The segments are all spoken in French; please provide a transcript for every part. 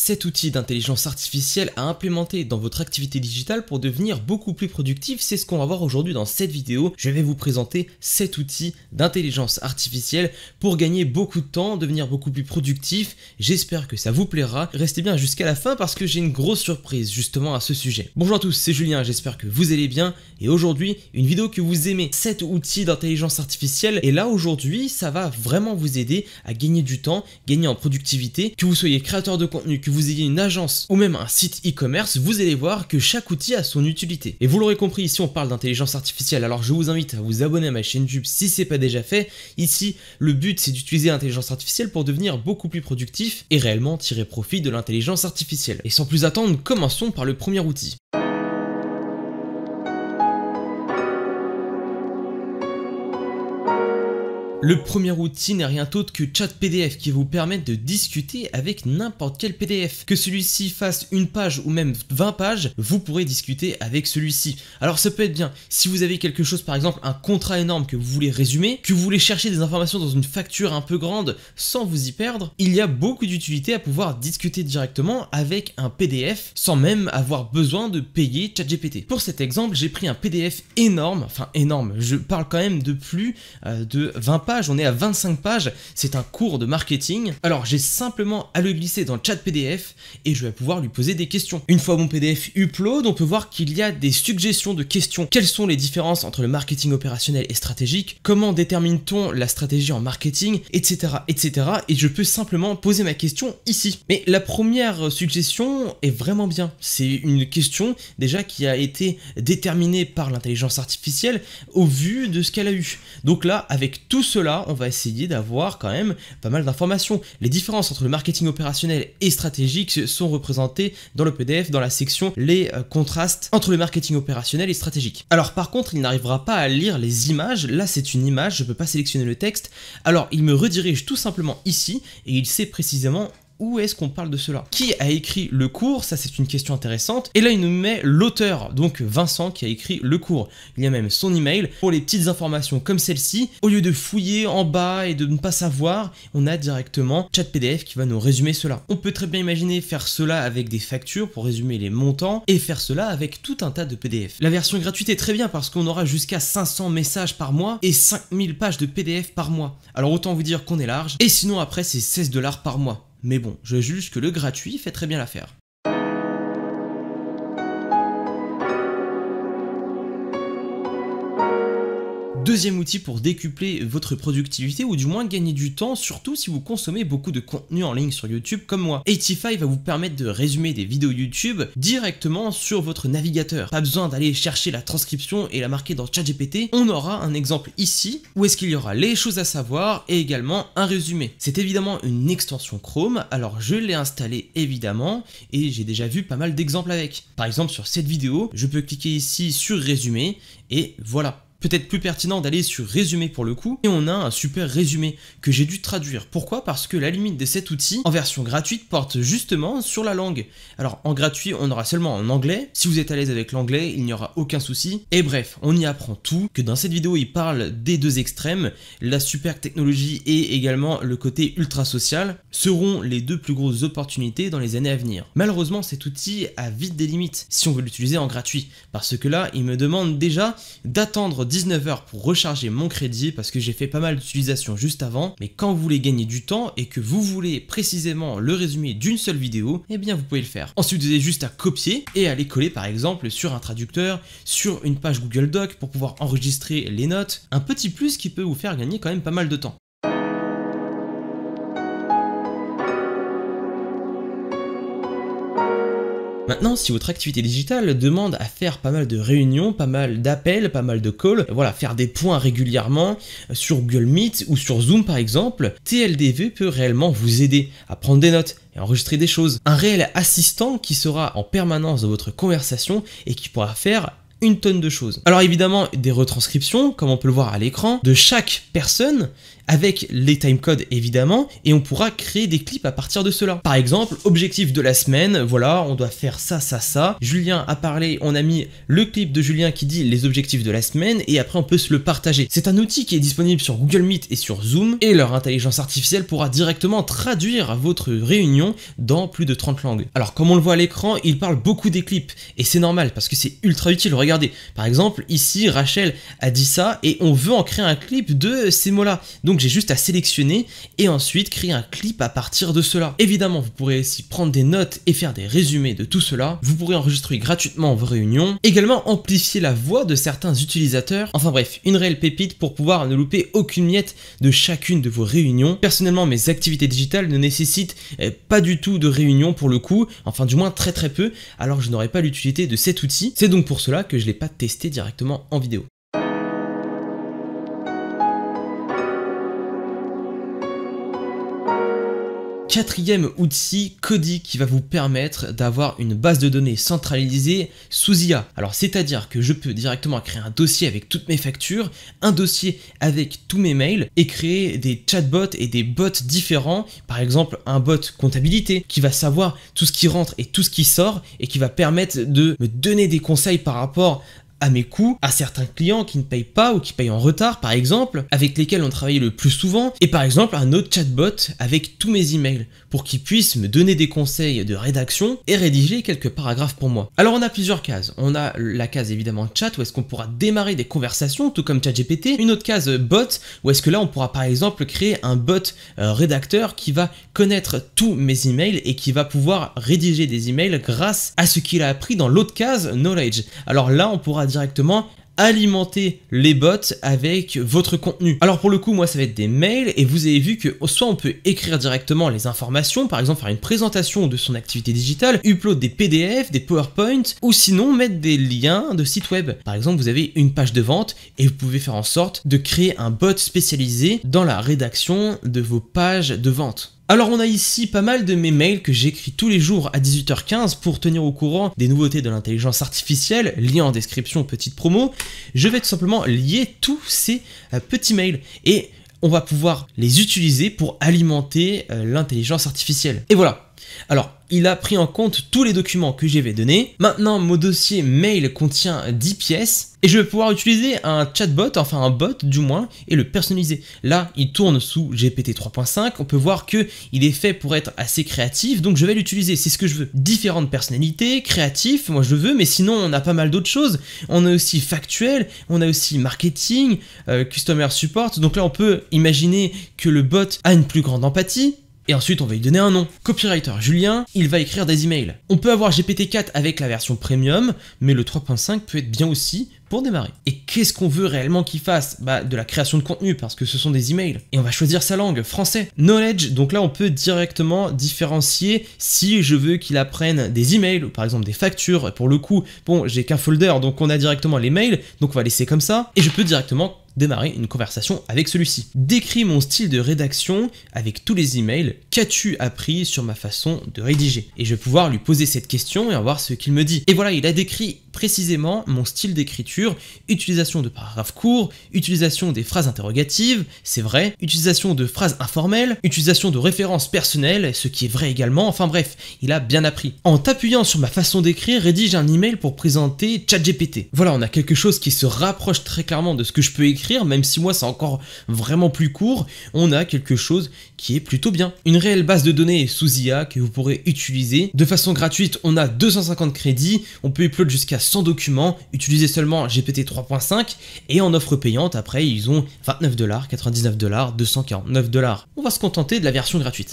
Cet outil d'intelligence artificielle à implémenter dans votre activité digitale pour devenir beaucoup plus productif, c'est ce qu'on va voir aujourd'hui dans cette vidéo. Je vais vous présenter cet outil d'intelligence artificielle pour gagner beaucoup de temps, devenir beaucoup plus productif. J'espère que ça vous plaira. Restez bien jusqu'à la fin parce que j'ai une grosse surprise justement à ce sujet. Bonjour à tous, c'est Julien, j'espère que vous allez bien. Et aujourd'hui, une vidéo que vous aimez, cet outil d'intelligence artificielle. Et là aujourd'hui, ça va vraiment vous aider à gagner du temps, gagner en productivité, que vous soyez créateur de contenu, vous ayez une agence ou même un site e-commerce, vous allez voir que chaque outil a son utilité. Et vous l'aurez compris, ici on parle d'intelligence artificielle, alors je vous invite à vous abonner à ma chaîne YouTube si c'est pas déjà fait. Ici, le but c'est d'utiliser l'intelligence artificielle pour devenir beaucoup plus productif et réellement tirer profit de l'intelligence artificielle. Et sans plus attendre, commençons par le premier outil. Le premier outil n'est rien d'autre que Chat PDF qui vous permet de discuter avec n'importe quel PDF. Que celui-ci fasse une page ou même 20 pages, vous pourrez discuter avec celui-ci. Alors ça peut être bien si vous avez quelque chose par exemple un contrat énorme que vous voulez résumer, que vous voulez chercher des informations dans une facture un peu grande sans vous y perdre, il y a beaucoup d'utilité à pouvoir discuter directement avec un PDF sans même avoir besoin de payer ChatGPT. Pour cet exemple, j'ai pris un PDF énorme, enfin énorme, je parle quand même de plus euh, de 20 on est à 25 pages, c'est un cours de marketing. Alors j'ai simplement à le glisser dans le chat PDF et je vais pouvoir lui poser des questions. Une fois mon PDF upload, on peut voir qu'il y a des suggestions de questions. Quelles sont les différences entre le marketing opérationnel et stratégique Comment détermine-t-on la stratégie en marketing Etc. Etc. Et je peux simplement poser ma question ici. Mais la première suggestion est vraiment bien. C'est une question déjà qui a été déterminée par l'intelligence artificielle au vu de ce qu'elle a eu. Donc là, avec tout ce là on va essayer d'avoir quand même pas mal d'informations. Les différences entre le marketing opérationnel et stratégique sont représentées dans le PDF, dans la section Les euh, contrastes entre le marketing opérationnel et stratégique. Alors par contre, il n'arrivera pas à lire les images. Là, c'est une image, je ne peux pas sélectionner le texte. Alors, il me redirige tout simplement ici et il sait précisément où est-ce qu'on parle de cela Qui a écrit le cours Ça, c'est une question intéressante. Et là, il nous met l'auteur, donc Vincent, qui a écrit le cours. Il y a même son email. Pour les petites informations comme celle-ci, au lieu de fouiller en bas et de ne pas savoir, on a directement chat PDF qui va nous résumer cela. On peut très bien imaginer faire cela avec des factures pour résumer les montants et faire cela avec tout un tas de PDF. La version gratuite est très bien parce qu'on aura jusqu'à 500 messages par mois et 5000 pages de PDF par mois. Alors autant vous dire qu'on est large. Et sinon après c'est 16 dollars par mois. Mais bon, je juge que le gratuit fait très bien l'affaire. Deuxième outil pour décupler votre productivité ou du moins gagner du temps, surtout si vous consommez beaucoup de contenu en ligne sur YouTube comme moi. 85 va vous permettre de résumer des vidéos YouTube directement sur votre navigateur. Pas besoin d'aller chercher la transcription et la marquer dans ChatGPT, on aura un exemple ici où est-ce qu'il y aura les choses à savoir et également un résumé. C'est évidemment une extension Chrome, alors je l'ai installé évidemment et j'ai déjà vu pas mal d'exemples avec. Par exemple sur cette vidéo, je peux cliquer ici sur résumé et voilà peut-être plus pertinent d'aller sur résumé pour le coup, et on a un super résumé que j'ai dû traduire. Pourquoi Parce que la limite de cet outil en version gratuite porte justement sur la langue. Alors en gratuit, on aura seulement en anglais, si vous êtes à l'aise avec l'anglais, il n'y aura aucun souci. Et bref, on y apprend tout, que dans cette vidéo, il parle des deux extrêmes, la super technologie et également le côté ultra social, seront les deux plus grosses opportunités dans les années à venir. Malheureusement, cet outil a vite des limites si on veut l'utiliser en gratuit, parce que là, il me demande déjà d'attendre 19h pour recharger mon crédit parce que j'ai fait pas mal d'utilisations juste avant. Mais quand vous voulez gagner du temps et que vous voulez précisément le résumé d'une seule vidéo, eh bien vous pouvez le faire. Ensuite, vous avez juste à copier et à les coller par exemple sur un traducteur, sur une page Google Doc pour pouvoir enregistrer les notes. Un petit plus qui peut vous faire gagner quand même pas mal de temps. Maintenant, si votre activité digitale demande à faire pas mal de réunions, pas mal d'appels, pas mal de calls, voilà, faire des points régulièrement euh, sur Google Meet ou sur Zoom par exemple, TLDV peut réellement vous aider à prendre des notes et enregistrer des choses. Un réel assistant qui sera en permanence dans votre conversation et qui pourra faire une tonne de choses. Alors évidemment, des retranscriptions, comme on peut le voir à l'écran, de chaque personne, avec les timecodes évidemment, et on pourra créer des clips à partir de cela. Par exemple, objectif de la semaine, voilà, on doit faire ça, ça, ça. Julien a parlé, on a mis le clip de Julien qui dit les objectifs de la semaine, et après on peut se le partager. C'est un outil qui est disponible sur Google Meet et sur Zoom, et leur intelligence artificielle pourra directement traduire votre réunion dans plus de 30 langues. Alors comme on le voit à l'écran, il parle beaucoup des clips, et c'est normal parce que c'est ultra utile, regardez, par exemple, ici, Rachel a dit ça et on veut en créer un clip de ces mots-là. Donc j'ai juste à sélectionner et ensuite créer un clip à partir de cela. Évidemment, vous pourrez aussi prendre des notes et faire des résumés de tout cela. Vous pourrez enregistrer gratuitement vos réunions. Également, amplifier la voix de certains utilisateurs. Enfin bref, une réelle pépite pour pouvoir ne louper aucune miette de chacune de vos réunions. Personnellement, mes activités digitales ne nécessitent euh, pas du tout de réunion pour le coup, enfin du moins très très peu, alors je n'aurais pas l'utilité de cet outil. C'est donc pour cela que je ne l'ai pas testé directement en vidéo. quatrième outil, Cody, qui va vous permettre d'avoir une base de données centralisée sous IA. Alors c'est-à-dire que je peux directement créer un dossier avec toutes mes factures, un dossier avec tous mes mails et créer des chatbots et des bots différents, par exemple un bot comptabilité qui va savoir tout ce qui rentre et tout ce qui sort et qui va permettre de me donner des conseils par rapport à mes coûts, à certains clients qui ne payent pas ou qui payent en retard par exemple, avec lesquels on travaille le plus souvent, et par exemple un autre chatbot avec tous mes emails pour qu'il puisse me donner des conseils de rédaction et rédiger quelques paragraphes pour moi. Alors on a plusieurs cases. On a la case évidemment chat où est-ce qu'on pourra démarrer des conversations tout comme ChatGPT. Une autre case euh, bot où est-ce que là on pourra par exemple créer un bot euh, rédacteur qui va connaître tous mes emails et qui va pouvoir rédiger des emails grâce à ce qu'il a appris dans l'autre case knowledge. Alors là on pourra directement alimenter les bots avec votre contenu. Alors pour le coup, moi ça va être des mails et vous avez vu que soit on peut écrire directement les informations, par exemple faire une présentation de son activité digitale, upload des PDF, des PowerPoint ou sinon mettre des liens de sites web. Par exemple, vous avez une page de vente et vous pouvez faire en sorte de créer un bot spécialisé dans la rédaction de vos pages de vente. Alors on a ici pas mal de mes mails que j'écris tous les jours à 18h15 pour tenir au courant des nouveautés de l'intelligence artificielle, lien en description, petite promo. Je vais tout simplement lier tous ces euh, petits mails et on va pouvoir les utiliser pour alimenter euh, l'intelligence artificielle. Et voilà, alors, il a pris en compte tous les documents que j'avais donnés. Maintenant, mon dossier mail contient 10 pièces et je vais pouvoir utiliser un chatbot, enfin un bot du moins, et le personnaliser. Là, il tourne sous GPT 3.5. On peut voir que il est fait pour être assez créatif, donc je vais l'utiliser. C'est ce que je veux. Différentes personnalités, créatif, moi je le veux, mais sinon on a pas mal d'autres choses. On a aussi factuel, on a aussi marketing, euh, customer support. Donc là, on peut imaginer que le bot a une plus grande empathie et ensuite on va lui donner un nom. Copywriter Julien, il va écrire des emails. On peut avoir GPT-4 avec la version premium, mais le 3.5 peut être bien aussi pour démarrer. Et qu'est-ce qu'on veut réellement qu'il fasse Bah de la création de contenu parce que ce sont des emails. Et on va choisir sa langue, français. Knowledge, donc là on peut directement différencier si je veux qu'il apprenne des emails, ou par exemple des factures, pour le coup, bon j'ai qu'un folder donc on a directement les mails, donc on va laisser comme ça, et je peux directement démarrer une conversation avec celui-ci. Décris mon style de rédaction avec tous les emails, qu'as-tu appris sur ma façon de rédiger Et je vais pouvoir lui poser cette question et voir ce qu'il me dit. Et voilà, il a décrit précisément mon style d'écriture, utilisation de paragraphes courts, utilisation des phrases interrogatives, c'est vrai, utilisation de phrases informelles, utilisation de références personnelles, ce qui est vrai également, enfin bref, il a bien appris. En t'appuyant sur ma façon d'écrire, rédige un email pour présenter ChatGPT. Voilà, on a quelque chose qui se rapproche très clairement de ce que je peux écrire même si moi c'est encore vraiment plus court, on a quelque chose qui est plutôt bien. Une réelle base de données sous IA que vous pourrez utiliser. De façon gratuite, on a 250 crédits, on peut upload jusqu'à 100 documents, utiliser seulement GPT 3.5, et en offre payante, après ils ont 29 dollars, 99 dollars, 249 dollars. On va se contenter de la version gratuite.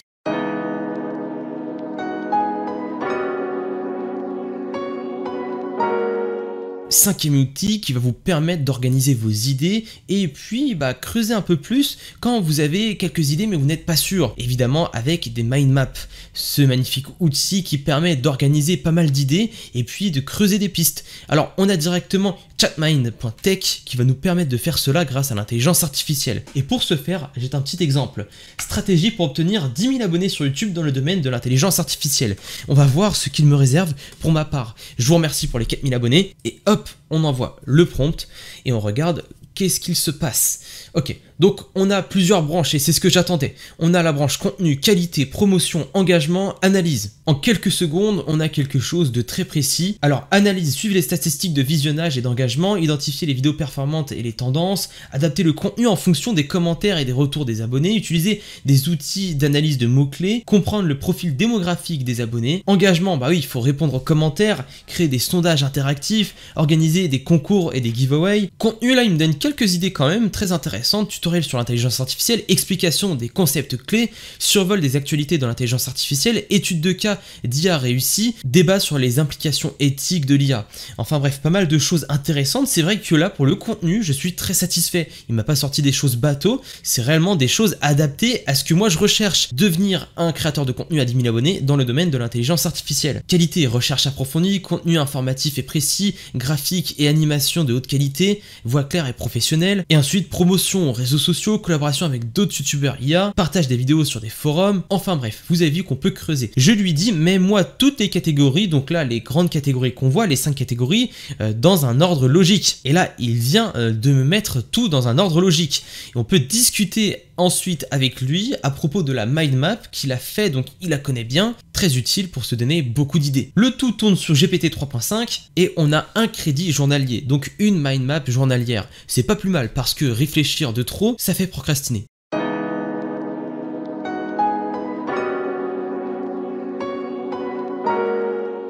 cinquième outil qui va vous permettre d'organiser vos idées et puis bah, creuser un peu plus quand vous avez quelques idées mais vous n'êtes pas sûr. Évidemment avec des mind maps, ce magnifique outil qui permet d'organiser pas mal d'idées et puis de creuser des pistes. Alors on a directement chatmind.tech qui va nous permettre de faire cela grâce à l'intelligence artificielle. Et pour ce faire, j'ai un petit exemple. Stratégie pour obtenir 10 000 abonnés sur YouTube dans le domaine de l'intelligence artificielle. On va voir ce qu'il me réserve pour ma part. Je vous remercie pour les 4000 abonnés et hop on envoie le prompt et on regarde qu'est-ce qu'il se passe. Ok, donc on a plusieurs branches et c'est ce que j'attendais. On a la branche contenu, qualité, promotion, engagement, analyse. En quelques secondes, on a quelque chose de très précis. Alors analyse, suivez les statistiques de visionnage et d'engagement, identifier les vidéos performantes et les tendances, adapter le contenu en fonction des commentaires et des retours des abonnés, utiliser des outils d'analyse de mots-clés, comprendre le profil démographique des abonnés. Engagement, bah oui, il faut répondre aux commentaires, créer des sondages interactifs, organiser des concours et des giveaways. Contenu là, il me donne quelques idées quand même très intéressantes sur l'intelligence artificielle, explication des concepts clés, survol des actualités dans l'intelligence artificielle, étude de cas d'IA réussie, débat sur les implications éthiques de l'IA. Enfin bref, pas mal de choses intéressantes. C'est vrai que là, pour le contenu, je suis très satisfait. Il m'a pas sorti des choses bateaux, c'est réellement des choses adaptées à ce que moi je recherche, devenir un créateur de contenu à 10 000 abonnés dans le domaine de l'intelligence artificielle. Qualité, recherche approfondie, contenu informatif et précis, graphique et animation de haute qualité, voix claire et professionnelle, et ensuite promotion, réseau sociaux, collaboration avec d'autres youtubeurs IA, partage des vidéos sur des forums, enfin bref, vous avez vu qu'on peut creuser. Je lui dis, mais moi toutes les catégories, donc là les grandes catégories qu'on voit, les cinq catégories, euh, dans un ordre logique. Et là, il vient euh, de me mettre tout dans un ordre logique. Et on peut discuter ensuite avec lui à propos de la mind map qu'il a fait, donc il la connaît bien, utile pour se donner beaucoup d'idées. Le tout tourne sur GPT 3.5 et on a un crédit journalier, donc une mind map journalière. C'est pas plus mal parce que réfléchir de trop, ça fait procrastiner.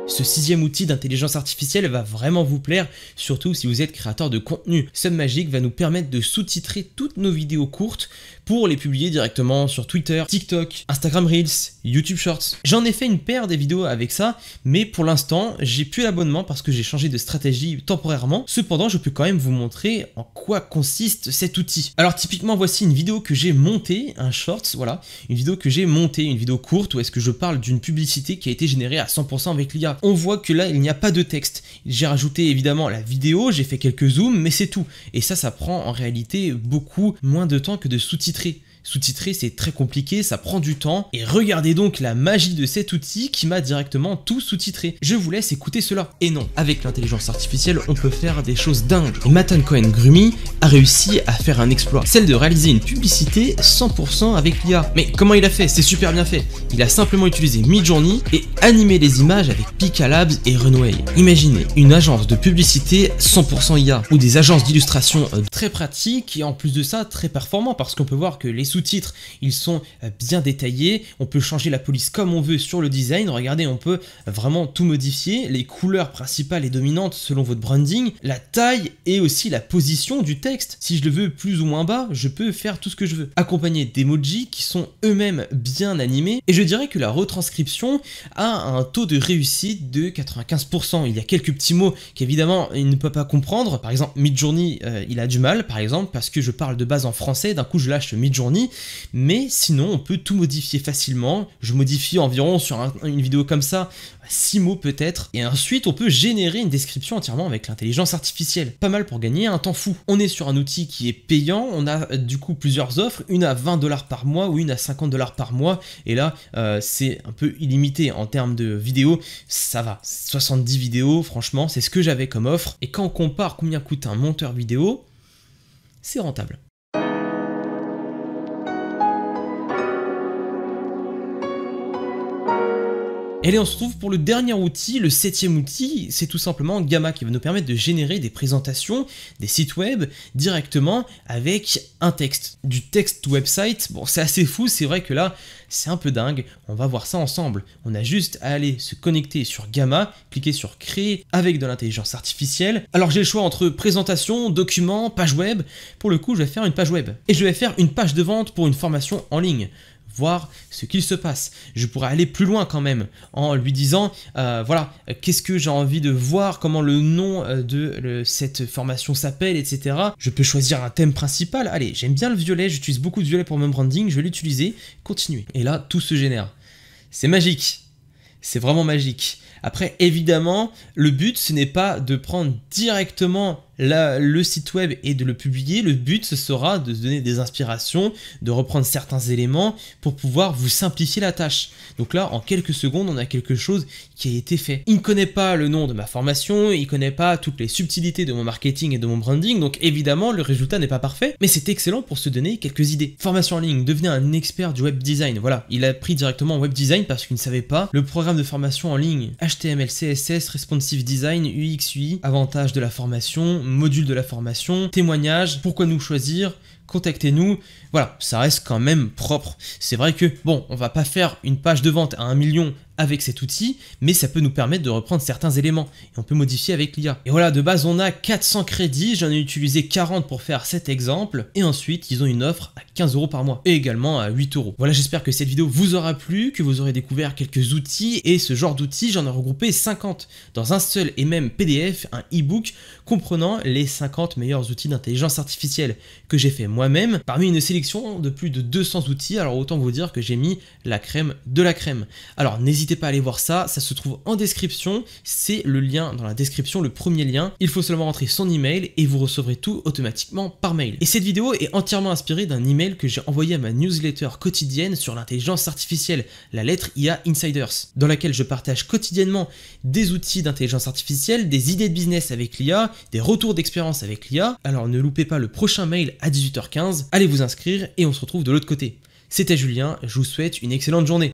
Ce sixième outil d'intelligence artificielle va vraiment vous plaire, surtout si vous êtes créateur de contenu. Sunmagic va nous permettre de sous-titrer toutes nos vidéos courtes pour les publier directement sur Twitter, TikTok, Instagram Reels, YouTube Shorts. J'en ai fait une paire des vidéos avec ça, mais pour l'instant, j'ai plus l'abonnement parce que j'ai changé de stratégie temporairement. Cependant, je peux quand même vous montrer en quoi consiste cet outil. Alors typiquement, voici une vidéo que j'ai montée, un shorts, voilà, une vidéo que j'ai montée, une vidéo courte où est-ce que je parle d'une publicité qui a été générée à 100% avec l'IA. On voit que là, il n'y a pas de texte. J'ai rajouté évidemment la vidéo, j'ai fait quelques zooms, mais c'est tout. Et ça, ça prend en réalité beaucoup moins de temps que de sous titres titré sous-titrer, c'est très compliqué, ça prend du temps, et regardez donc la magie de cet outil qui m'a directement tout sous-titré. Je vous laisse écouter cela. Et non, avec l'intelligence artificielle, on peut faire des choses dingues. Matan Cohen Grumi a réussi à faire un exploit, celle de réaliser une publicité 100% avec l'IA. Mais comment il a fait C'est super bien fait. Il a simplement utilisé Midjourney et animé les images avec Pika Labs et Runway. Imaginez une agence de publicité 100% IA ou des agences d'illustration euh, très pratiques et en plus de ça très performant parce qu'on peut voir que les sous-titres, ils sont euh, bien détaillés. On peut changer la police comme on veut sur le design. Regardez, on peut vraiment tout modifier. Les couleurs principales et dominantes selon votre branding, la taille et aussi la position du texte. Si je le veux plus ou moins bas, je peux faire tout ce que je veux. Accompagné d'emojis qui sont eux-mêmes bien animés. Et je dirais que la retranscription a un taux de réussite de 95%. Il y a quelques petits mots qu'évidemment il ne peut pas comprendre. Par exemple, mid euh, il a du mal, par exemple, parce que je parle de base en français. D'un coup, je lâche mid Midjourney mais sinon, on peut tout modifier facilement. Je modifie environ sur une vidéo comme ça 6 mots peut-être, et ensuite on peut générer une description entièrement avec l'intelligence artificielle. Pas mal pour gagner un temps fou. On est sur un outil qui est payant, on a euh, du coup plusieurs offres, une à 20 dollars par mois ou une à 50 dollars par mois, et là euh, c'est un peu illimité en termes de vidéos, ça va. 70 vidéos, franchement, c'est ce que j'avais comme offre, et quand on compare combien coûte un monteur vidéo, c'est rentable. Et on se trouve pour le dernier outil, le septième outil, c'est tout simplement Gamma qui va nous permettre de générer des présentations, des sites web directement avec un texte. Du texte website, bon c'est assez fou, c'est vrai que là c'est un peu dingue, on va voir ça ensemble. On a juste à aller se connecter sur Gamma, cliquer sur créer avec de l'intelligence artificielle. Alors j'ai le choix entre présentation, document, page web. Pour le coup je vais faire une page web. Et je vais faire une page de vente pour une formation en ligne voir ce qu'il se passe. Je pourrais aller plus loin quand même en lui disant, euh, voilà, qu'est-ce que j'ai envie de voir, comment le nom euh, de cette formation s'appelle, etc. Je peux choisir un thème principal. Allez, j'aime bien le violet, j'utilise beaucoup de violet pour mon branding, je vais l'utiliser, continuer. Et là, tout se génère. C'est magique. C'est vraiment magique. Après, évidemment, le but, ce n'est pas de prendre directement le site web et de le publier, le but ce sera de se donner des inspirations, de reprendre certains éléments pour pouvoir vous simplifier la tâche. Donc là, en quelques secondes, on a quelque chose qui a été fait. Il ne connaît pas le nom de ma formation, il ne connaît pas toutes les subtilités de mon marketing et de mon branding, donc évidemment, le résultat n'est pas parfait, mais c'est excellent pour se donner quelques idées. Formation en ligne, devenez un expert du web design. Voilà, il a pris directement web design parce qu'il ne savait pas. Le programme de formation en ligne, HTML, CSS, responsive design, UX, UI, avantages de la formation, module de la formation, témoignages, pourquoi nous choisir, contactez-nous. Voilà, ça reste quand même propre. C'est vrai que, bon, on va pas faire une page de vente à un million avec cet outil, mais ça peut nous permettre de reprendre certains éléments et on peut modifier avec l'IA. Et voilà, de base, on a 400 crédits, j'en ai utilisé 40 pour faire cet exemple et ensuite, ils ont une offre à 15 euros par mois et également à 8 euros. Voilà, j'espère que cette vidéo vous aura plu, que vous aurez découvert quelques outils et ce genre d'outils, j'en ai regroupé 50 dans un seul et même PDF, un e-book comprenant les 50 meilleurs outils d'intelligence artificielle que j'ai fait moi-même parmi une sélection de plus de 200 outils. Alors autant vous dire que j'ai mis la crème de la crème. Alors n'hésitez N'hésitez pas à aller voir ça, ça se trouve en description, c'est le lien dans la description, le premier lien. Il faut seulement rentrer son email et vous recevrez tout automatiquement par mail. Et cette vidéo est entièrement inspirée d'un email que j'ai envoyé à ma newsletter quotidienne sur l'intelligence artificielle, la lettre IA Insiders, dans laquelle je partage quotidiennement des outils d'intelligence artificielle, des idées de business avec l'IA, des retours d'expérience avec l'IA. Alors ne loupez pas le prochain mail à 18h15, allez vous inscrire et on se retrouve de l'autre côté. C'était Julien, je vous souhaite une excellente journée.